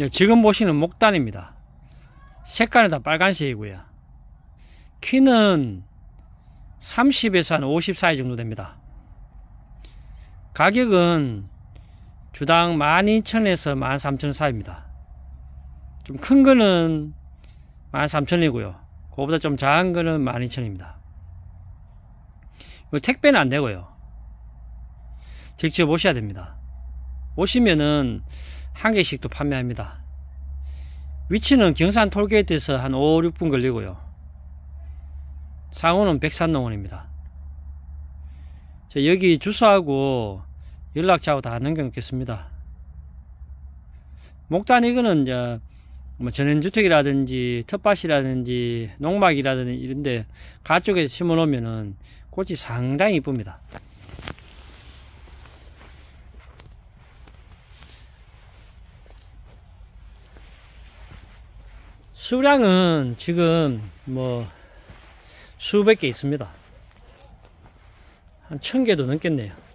예, 지금 보시는 목단입니다. 색깔은 다 빨간색이고요. 키는 30에서 한 50 사이 정도 됩니다. 가격은 주당 12,000에서 13,000 사이입니다. 좀 큰 거는 13,000이고요. 그거보다 좀 작은 거는 12,000입니다. 그 택배는 안 되고요. 직접 오셔야 됩니다. 오시면은 한 개씩도 판매합니다. 위치는 경산 톨게이트에서 한 5, 6분 걸리고요. 상호는 백산농원입니다. 여기 주소하고 연락처하고 다 남겨놓겠습니다. 목단 이거는 이제 뭐 전원주택이라든지 텃밭이라든지 농막이라든지 이런데 가쪽에 심어놓으면 꽃이 상당히 이쁩니다. 수량은 지금 뭐 수백 개 있습니다. 한 천 개도 넘겠네요.